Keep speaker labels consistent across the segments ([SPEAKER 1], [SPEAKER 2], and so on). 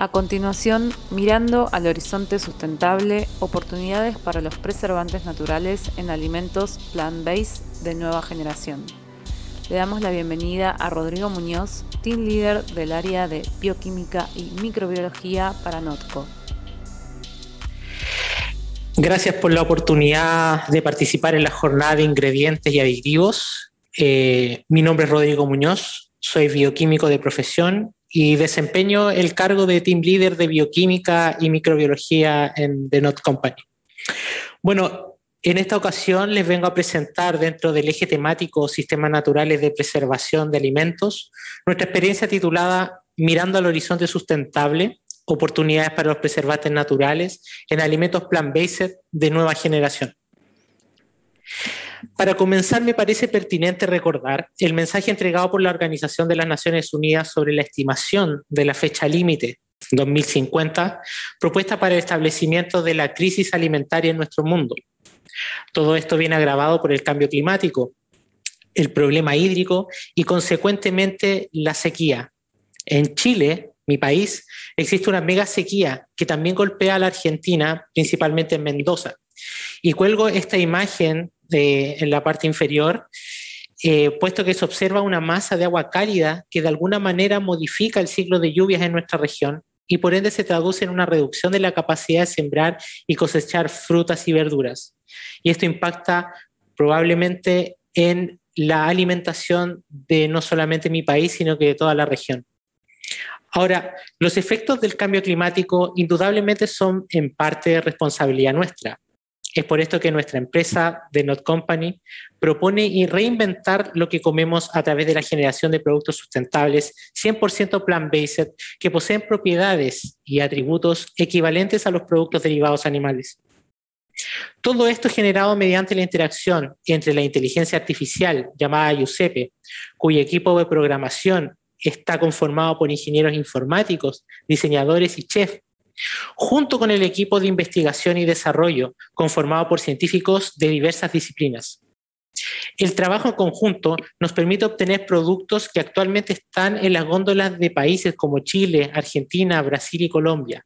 [SPEAKER 1] A continuación, mirando al horizonte sustentable, oportunidades para los preservantes naturales en alimentos plant-based de nueva generación. Le damos la bienvenida a Rodrigo Muñoz, team leader del área de bioquímica y microbiología para NOTCO. Gracias por la oportunidad de participar en la jornada de ingredientes y aditivos. Eh, mi nombre es Rodrigo Muñoz, soy bioquímico de profesión y desempeño el cargo de Team Leader de Bioquímica y Microbiología en The Not Company. Bueno, en esta ocasión les vengo a presentar dentro del eje temático Sistemas Naturales de Preservación de Alimentos nuestra experiencia titulada Mirando al Horizonte Sustentable, oportunidades para los preservantes naturales en alimentos plant-based de nueva generación. Para comenzar, me parece pertinente recordar el mensaje entregado por la Organización de las Naciones Unidas sobre la estimación de la fecha límite 2050, propuesta para el establecimiento de la crisis alimentaria en nuestro mundo. Todo esto viene agravado por el cambio climático, el problema hídrico y consecuentemente la sequía. En Chile, mi país, existe una mega sequía que también golpea a la Argentina, principalmente en Mendoza. Y cuelgo esta imagen en la parte inferior, eh, puesto que se observa una masa de agua cálida que de alguna manera modifica el ciclo de lluvias en nuestra región y por ende se traduce en una reducción de la capacidad de sembrar y cosechar frutas y verduras. Y esto impacta probablemente en la alimentación de no solamente mi país, sino que de toda la región. Ahora, los efectos del cambio climático indudablemente son en parte responsabilidad nuestra, es por esto que nuestra empresa, The Not Company, propone reinventar lo que comemos a través de la generación de productos sustentables 100% plant-based que poseen propiedades y atributos equivalentes a los productos derivados animales. Todo esto generado mediante la interacción entre la inteligencia artificial llamada Giuseppe, cuyo equipo de programación está conformado por ingenieros informáticos, diseñadores y chefs, junto con el equipo de investigación y desarrollo conformado por científicos de diversas disciplinas. El trabajo conjunto nos permite obtener productos que actualmente están en las góndolas de países como Chile, Argentina, Brasil y Colombia.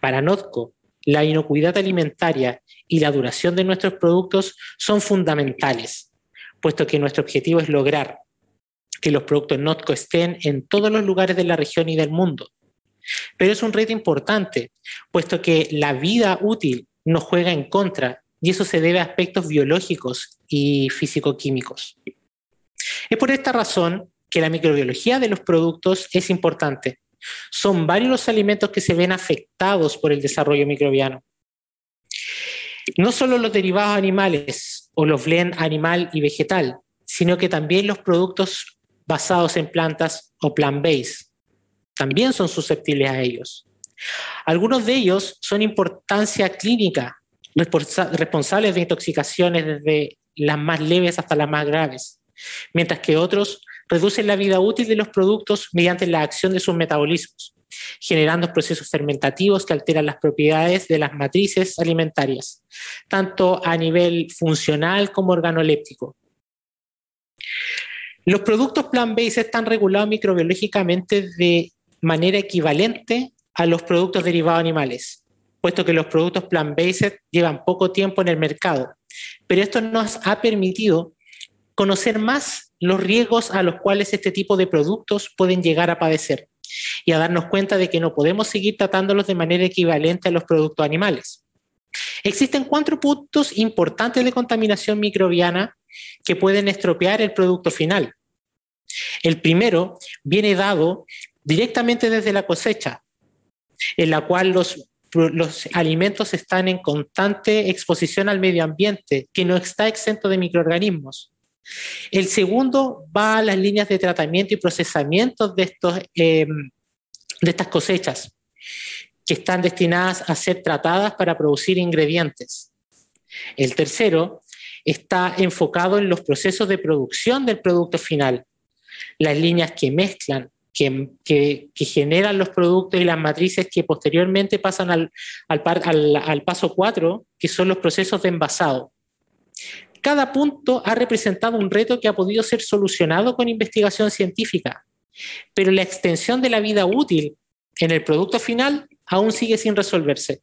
[SPEAKER 1] Para NOTCO, la inocuidad alimentaria y la duración de nuestros productos son fundamentales, puesto que nuestro objetivo es lograr que los productos NOTCO estén en todos los lugares de la región y del mundo, pero es un reto importante, puesto que la vida útil nos juega en contra y eso se debe a aspectos biológicos y físico-químicos. Es por esta razón que la microbiología de los productos es importante. Son varios los alimentos que se ven afectados por el desarrollo microbiano. No solo los derivados animales o los blend animal y vegetal, sino que también los productos basados en plantas o plant-based también son susceptibles a ellos. Algunos de ellos son importancia clínica, responsables de intoxicaciones desde las más leves hasta las más graves, mientras que otros reducen la vida útil de los productos mediante la acción de sus metabolismos, generando procesos fermentativos que alteran las propiedades de las matrices alimentarias, tanto a nivel funcional como organoléptico. Los productos plant-based están regulados microbiológicamente de manera equivalente a los productos derivados animales, puesto que los productos plant-based llevan poco tiempo en el mercado. Pero esto nos ha permitido conocer más los riesgos a los cuales este tipo de productos pueden llegar a padecer y a darnos cuenta de que no podemos seguir tratándolos de manera equivalente a los productos animales. Existen cuatro puntos importantes de contaminación microbiana que pueden estropear el producto final. El primero viene dado directamente desde la cosecha, en la cual los, alimentos están en constante exposición al medio ambiente, que no está exento de microorganismos. El segundo va a las líneas de tratamiento y procesamiento de, estos, em, de estas cosechas, que están destinadas a ser tratadas para producir ingredientes. El tercero está enfocado en los procesos de producción del producto final, las líneas que mezclan, que, generan los productos y las matrices que posteriormente pasan al, al paso 4, que son los procesos de envasado. Cada punto ha representado un reto que ha podido ser solucionado con investigación científica, pero la extensión de la vida útil en el producto final aún sigue sin resolverse.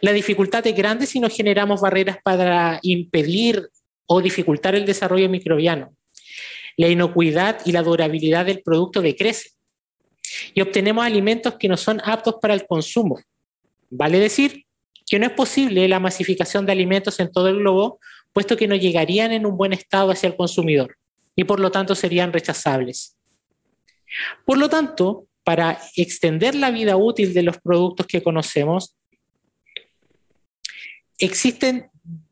[SPEAKER 1] La dificultad es grande si no generamos barreras para impedir o dificultar el desarrollo microbiano la inocuidad y la durabilidad del producto decrece y obtenemos alimentos que no son aptos para el consumo. Vale decir que no es posible la masificación de alimentos en todo el globo, puesto que no llegarían en un buen estado hacia el consumidor y por lo tanto serían rechazables. Por lo tanto, para extender la vida útil de los productos que conocemos, existen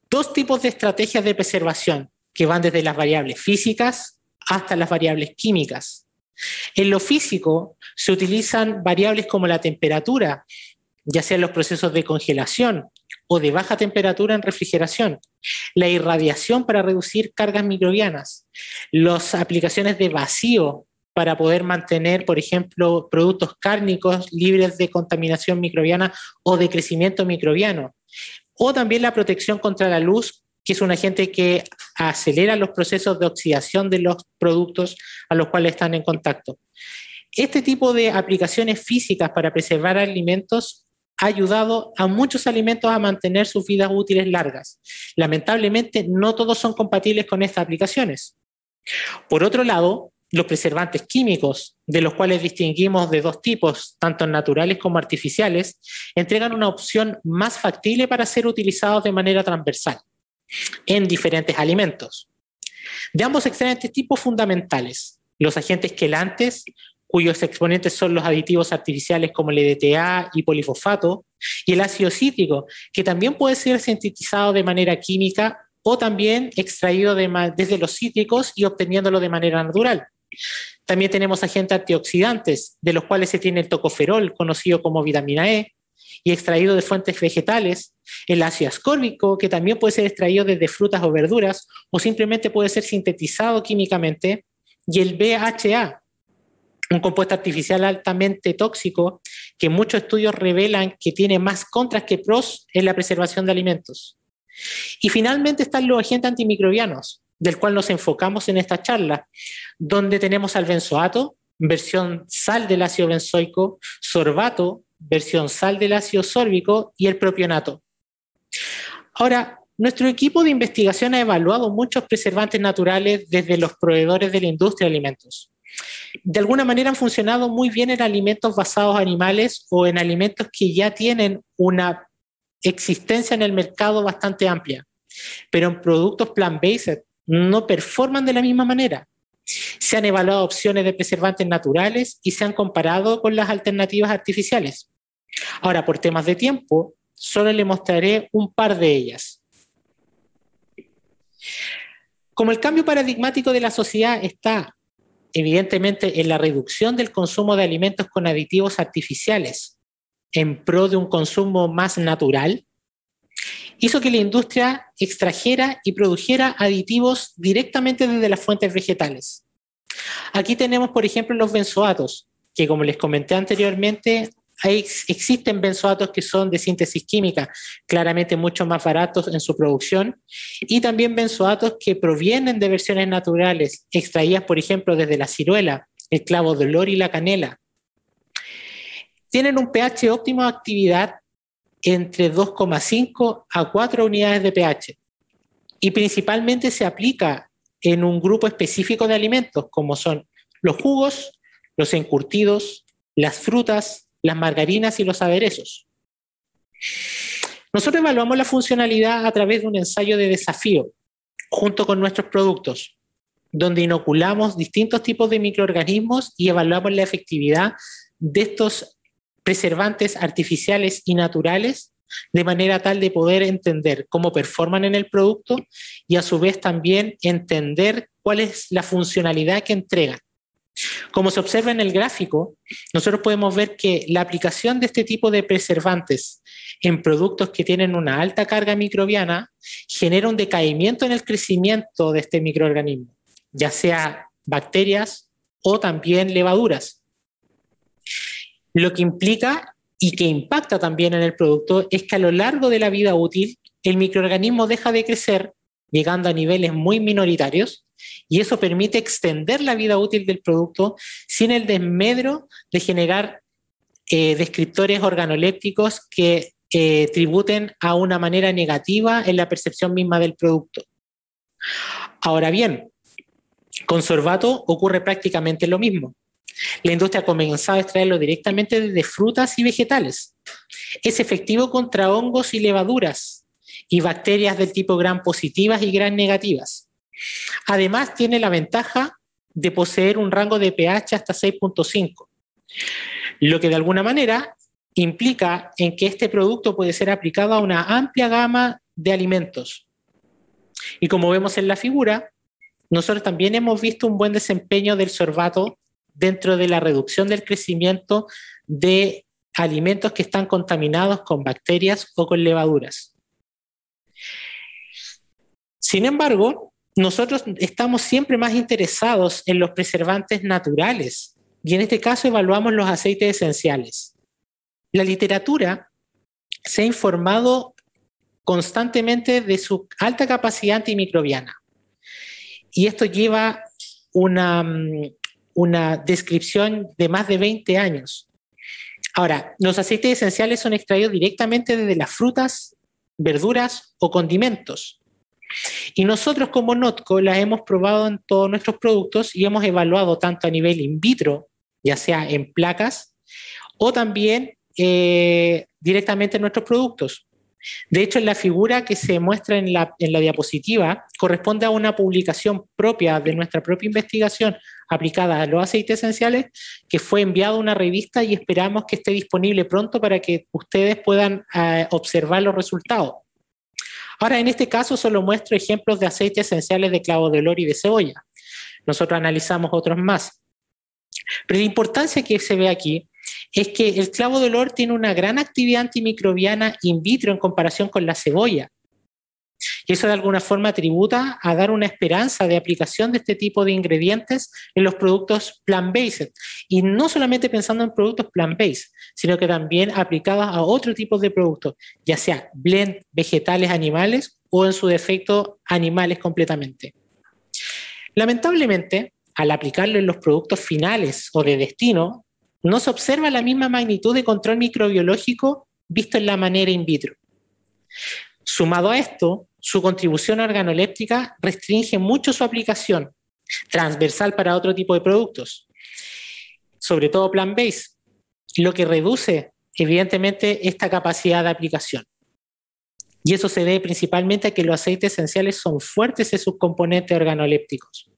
[SPEAKER 1] dos tipos de estrategias de preservación que van desde las variables físicas hasta las variables químicas. En lo físico se utilizan variables como la temperatura, ya sean los procesos de congelación o de baja temperatura en refrigeración, la irradiación para reducir cargas microbianas, las aplicaciones de vacío para poder mantener, por ejemplo, productos cárnicos libres de contaminación microbiana o de crecimiento microbiano, o también la protección contra la luz que es un agente que acelera los procesos de oxidación de los productos a los cuales están en contacto. Este tipo de aplicaciones físicas para preservar alimentos ha ayudado a muchos alimentos a mantener sus vidas útiles largas. Lamentablemente, no todos son compatibles con estas aplicaciones. Por otro lado, los preservantes químicos, de los cuales distinguimos de dos tipos, tanto naturales como artificiales, entregan una opción más factible para ser utilizados de manera transversal en diferentes alimentos. De ambos excelentes tipos fundamentales, los agentes quelantes, cuyos exponentes son los aditivos artificiales como el EDTA y polifosfato, y el ácido cítrico, que también puede ser sintetizado de manera química o también extraído desde los cítricos y obteniéndolo de manera natural. También tenemos agentes antioxidantes, de los cuales se tiene el tocoferol, conocido como vitamina E, y extraído de fuentes vegetales, el ácido ascórbico, que también puede ser extraído desde frutas o verduras, o simplemente puede ser sintetizado químicamente, y el BHA, un compuesto artificial altamente tóxico, que muchos estudios revelan que tiene más contras que pros en la preservación de alimentos. Y finalmente están los agentes antimicrobianos, del cual nos enfocamos en esta charla, donde tenemos al benzoato, versión sal del ácido benzoico, sorbato, versión sal del ácido sórbico y el propionato. Ahora, nuestro equipo de investigación ha evaluado muchos preservantes naturales desde los proveedores de la industria de alimentos. De alguna manera han funcionado muy bien en alimentos basados en animales o en alimentos que ya tienen una existencia en el mercado bastante amplia, pero en productos plant-based no performan de la misma manera. Se han evaluado opciones de preservantes naturales y se han comparado con las alternativas artificiales. Ahora, por temas de tiempo, solo le mostraré un par de ellas. Como el cambio paradigmático de la sociedad está evidentemente en la reducción del consumo de alimentos con aditivos artificiales en pro de un consumo más natural, hizo que la industria extrajera y produjera aditivos directamente desde las fuentes vegetales. Aquí tenemos, por ejemplo, los benzoatos, que como les comenté anteriormente, existen benzoatos que son de síntesis química, claramente mucho más baratos en su producción, y también benzoatos que provienen de versiones naturales, extraídas, por ejemplo, desde la ciruela, el clavo de olor y la canela. Tienen un pH óptimo de actividad entre 2,5 a 4 unidades de pH y principalmente se aplica en un grupo específico de alimentos, como son los jugos, los encurtidos, las frutas, las margarinas y los aderezos. Nosotros evaluamos la funcionalidad a través de un ensayo de desafío junto con nuestros productos, donde inoculamos distintos tipos de microorganismos y evaluamos la efectividad de estos preservantes artificiales y naturales de manera tal de poder entender cómo performan en el producto y a su vez también entender cuál es la funcionalidad que entrega. Como se observa en el gráfico, nosotros podemos ver que la aplicación de este tipo de preservantes en productos que tienen una alta carga microbiana genera un decaimiento en el crecimiento de este microorganismo, ya sea bacterias o también levaduras, lo que implica y que impacta también en el producto es que a lo largo de la vida útil el microorganismo deja de crecer, llegando a niveles muy minoritarios, y eso permite extender la vida útil del producto sin el desmedro de generar eh, descriptores organolépticos que eh, tributen a una manera negativa en la percepción misma del producto. Ahora bien, con sorbato ocurre prácticamente lo mismo. La industria ha comenzado a extraerlo directamente desde frutas y vegetales. Es efectivo contra hongos y levaduras y bacterias del tipo gran positivas y gran negativas. Además, tiene la ventaja de poseer un rango de pH hasta 6.5, lo que de alguna manera implica en que este producto puede ser aplicado a una amplia gama de alimentos. Y como vemos en la figura, nosotros también hemos visto un buen desempeño del sorbato dentro de la reducción del crecimiento de alimentos que están contaminados con bacterias o con levaduras. Sin embargo, nosotros estamos siempre más interesados en los preservantes naturales y en este caso evaluamos los aceites esenciales. La literatura se ha informado constantemente de su alta capacidad antimicrobiana y esto lleva una, mm, una descripción de más de 20 años. Ahora, los aceites esenciales son extraídos directamente desde las frutas, verduras o condimentos. Y nosotros como Notco las hemos probado en todos nuestros productos y hemos evaluado tanto a nivel in vitro, ya sea en placas, o también eh, directamente en nuestros productos. De hecho, la figura que se muestra en la, diapositiva corresponde a una publicación propia de nuestra propia investigación aplicada a los aceites esenciales, que fue enviada a una revista y esperamos que esté disponible pronto para que ustedes puedan eh, observar los resultados. Ahora, en este caso solo muestro ejemplos de aceites esenciales de clavo de olor y de cebolla. Nosotros analizamos otros más. Pero la importancia que se ve aquí es que el clavo de olor tiene una gran actividad antimicrobiana in vitro en comparación con la cebolla. Y eso de alguna forma tributa a dar una esperanza de aplicación de este tipo de ingredientes en los productos plant-based. Y no solamente pensando en productos plant-based, sino que también aplicadas a otro tipo de productos, ya sea blend vegetales, animales o en su defecto animales completamente. Lamentablemente, al aplicarlo en los productos finales o de destino, no se observa la misma magnitud de control microbiológico visto en la manera in vitro. Sumado a esto, su contribución organoléptica restringe mucho su aplicación, transversal para otro tipo de productos, sobre todo plant-based, lo que reduce evidentemente esta capacidad de aplicación. Y eso se debe principalmente a que los aceites esenciales son fuertes en sus componentes organolépticos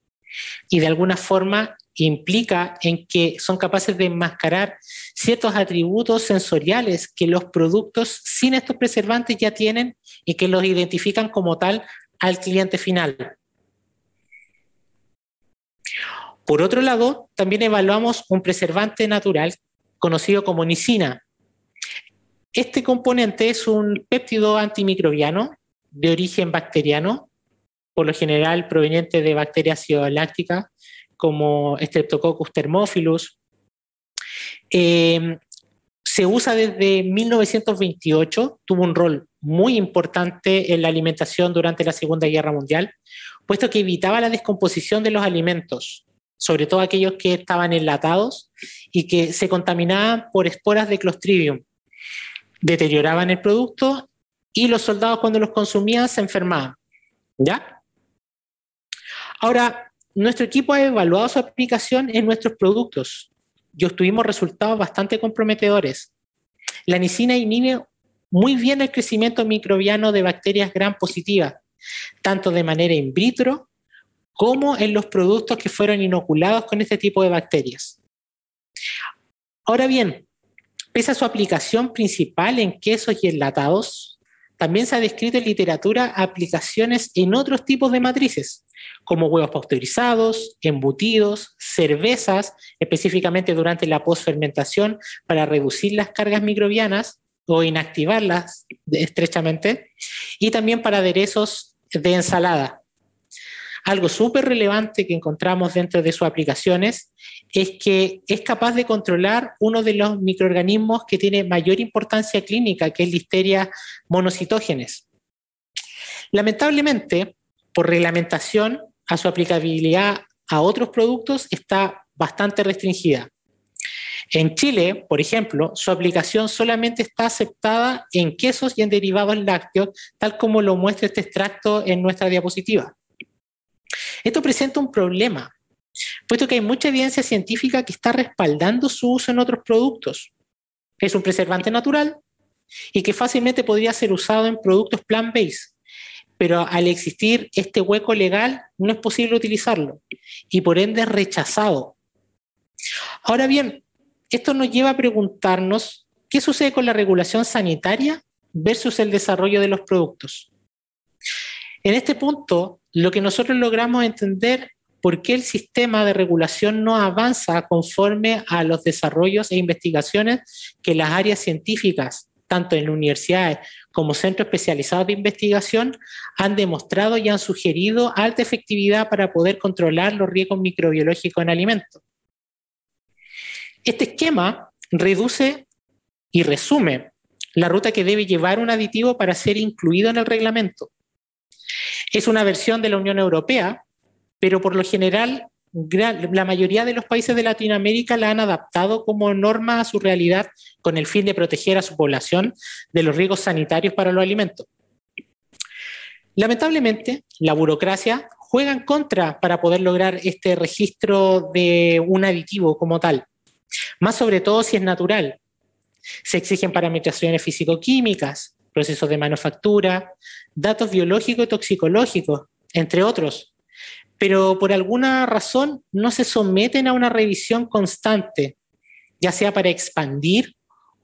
[SPEAKER 1] y de alguna forma implica en que son capaces de enmascarar ciertos atributos sensoriales que los productos sin estos preservantes ya tienen y que los identifican como tal al cliente final. Por otro lado, también evaluamos un preservante natural conocido como nicina. Este componente es un péptido antimicrobiano de origen bacteriano, por lo general proveniente de bacterias lácticas como Streptococcus thermophilus. Em, se usa desde 1928, tuvo un rol muy importante en la alimentación durante la Segunda Guerra Mundial, puesto que evitaba la descomposición de los alimentos, sobre todo aquellos que estaban enlatados y que se contaminaban por esporas de Clostridium. Deterioraban el producto y los soldados cuando los consumían se enfermaban. ¿Ya? Ahora, nuestro equipo ha evaluado su aplicación en nuestros productos y obtuvimos resultados bastante comprometedores. La nicina inhibe muy bien el crecimiento microbiano de bacterias gram positivas, tanto de manera in vitro como en los productos que fueron inoculados con este tipo de bacterias. Ahora bien, pese a su aplicación principal en quesos y enlatados, también se ha descrito en literatura aplicaciones en otros tipos de matrices, como huevos pasteurizados, embutidos, cervezas, específicamente durante la posfermentación para reducir las cargas microbianas o inactivarlas estrechamente, y también para aderezos de ensalada, algo súper relevante que encontramos dentro de sus aplicaciones es que es capaz de controlar uno de los microorganismos que tiene mayor importancia clínica, que es Listeria monocitógenes. Lamentablemente, por reglamentación, a su aplicabilidad a otros productos está bastante restringida. En Chile, por ejemplo, su aplicación solamente está aceptada en quesos y en derivados lácteos, tal como lo muestra este extracto en nuestra diapositiva. Esto presenta un problema, puesto que hay mucha evidencia científica que está respaldando su uso en otros productos. Es un preservante natural y que fácilmente podría ser usado en productos plant-based, pero al existir este hueco legal no es posible utilizarlo y por ende es rechazado. Ahora bien, esto nos lleva a preguntarnos qué sucede con la regulación sanitaria versus el desarrollo de los productos. En este punto, lo que nosotros logramos entender por qué el sistema de regulación no avanza conforme a los desarrollos e investigaciones que las áreas científicas, tanto en universidades como centros especializados de investigación, han demostrado y han sugerido alta efectividad para poder controlar los riesgos microbiológicos en alimentos. Este esquema reduce y resume la ruta que debe llevar un aditivo para ser incluido en el reglamento. Es una versión de la Unión Europea, pero por lo general la mayoría de los países de Latinoamérica la han adaptado como norma a su realidad con el fin de proteger a su población de los riesgos sanitarios para los alimentos. Lamentablemente, la burocracia juega en contra para poder lograr este registro de un aditivo como tal, más sobre todo si es natural. Se exigen parametraciones físico-químicas, procesos de manufactura, datos biológicos y toxicológicos, entre otros, pero por alguna razón no se someten a una revisión constante, ya sea para expandir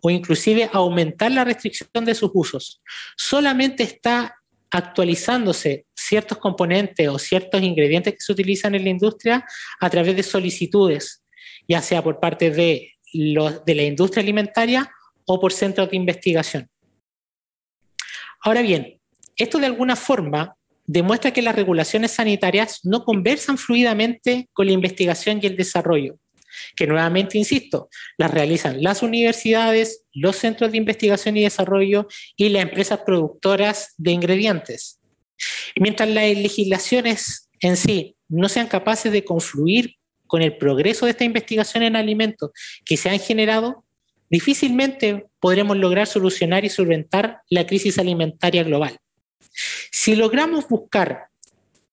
[SPEAKER 1] o inclusive aumentar la restricción de sus usos. Solamente está actualizándose ciertos componentes o ciertos ingredientes que se utilizan en la industria a través de solicitudes, ya sea por parte de, de la industria alimentaria o por centros de investigación. Ahora bien, esto de alguna forma demuestra que las regulaciones sanitarias no conversan fluidamente con la investigación y el desarrollo, que nuevamente, insisto, las realizan las universidades, los centros de investigación y desarrollo y las empresas productoras de ingredientes. mientras las legislaciones en sí no sean capaces de confluir con el progreso de esta investigación en alimentos que se han generado, difícilmente podremos lograr solucionar y solventar la crisis alimentaria global. Si logramos buscar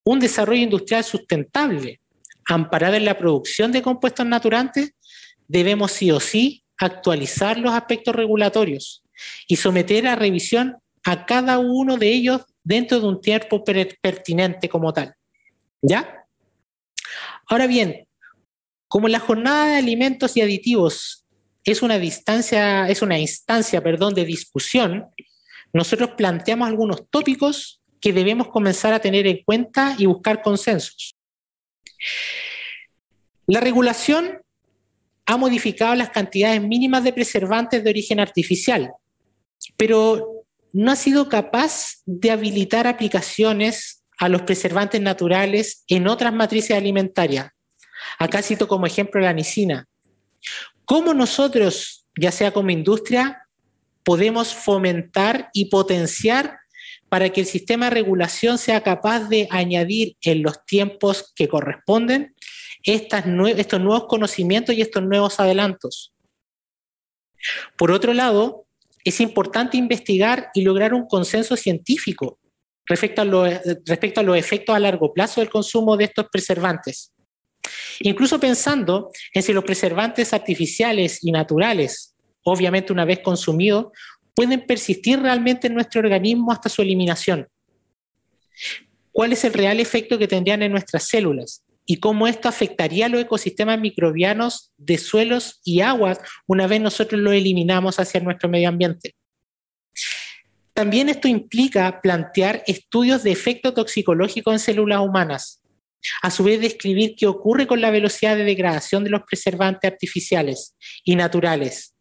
[SPEAKER 1] un desarrollo industrial sustentable, amparado en la producción de compuestos naturantes, debemos sí o sí actualizar los aspectos regulatorios y someter a revisión a cada uno de ellos dentro de un tiempo pertinente como tal. ¿Ya? Ahora bien, como la jornada de alimentos y aditivos es una distancia, es una instancia, perdón, de discusión, nosotros planteamos algunos tópicos que debemos comenzar a tener en cuenta y buscar consensos. La regulación ha modificado las cantidades mínimas de preservantes de origen artificial, pero no ha sido capaz de habilitar aplicaciones a los preservantes naturales en otras matrices alimentarias. Acá cito como ejemplo la nicina. ¿Cómo nosotros, ya sea como industria, podemos fomentar y potenciar para que el sistema de regulación sea capaz de añadir en los tiempos que corresponden estos nuevos conocimientos y estos nuevos adelantos? Por otro lado, es importante investigar y lograr un consenso científico respecto a los efectos a largo plazo del consumo de estos preservantes. Incluso pensando en si los preservantes artificiales y naturales, obviamente una vez consumidos, pueden persistir realmente en nuestro organismo hasta su eliminación. ¿Cuál es el real efecto que tendrían en nuestras células? ¿Y cómo esto afectaría los ecosistemas microbianos de suelos y aguas una vez nosotros lo eliminamos hacia nuestro medio ambiente? También esto implica plantear estudios de efecto toxicológico en células humanas, a su vez, describir qué ocurre con la velocidad de degradación de los preservantes artificiales y naturales.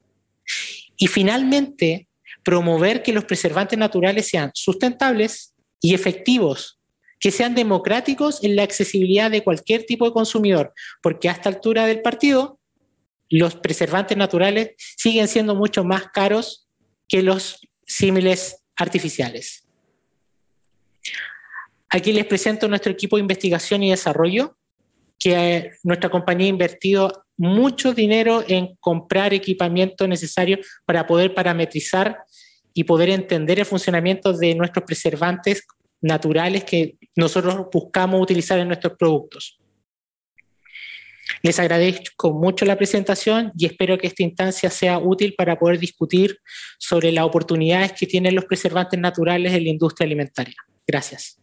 [SPEAKER 1] Y finalmente, promover que los preservantes naturales sean sustentables y efectivos, que sean democráticos en la accesibilidad de cualquier tipo de consumidor, porque a esta altura del partido, los preservantes naturales siguen siendo mucho más caros que los símiles artificiales. Aquí les presento nuestro equipo de investigación y desarrollo, que eh, nuestra compañía ha invertido mucho dinero en comprar equipamiento necesario para poder parametrizar y poder entender el funcionamiento de nuestros preservantes naturales que nosotros buscamos utilizar en nuestros productos. Les agradezco mucho la presentación y espero que esta instancia sea útil para poder discutir sobre las oportunidades que tienen los preservantes naturales en la industria alimentaria. Gracias.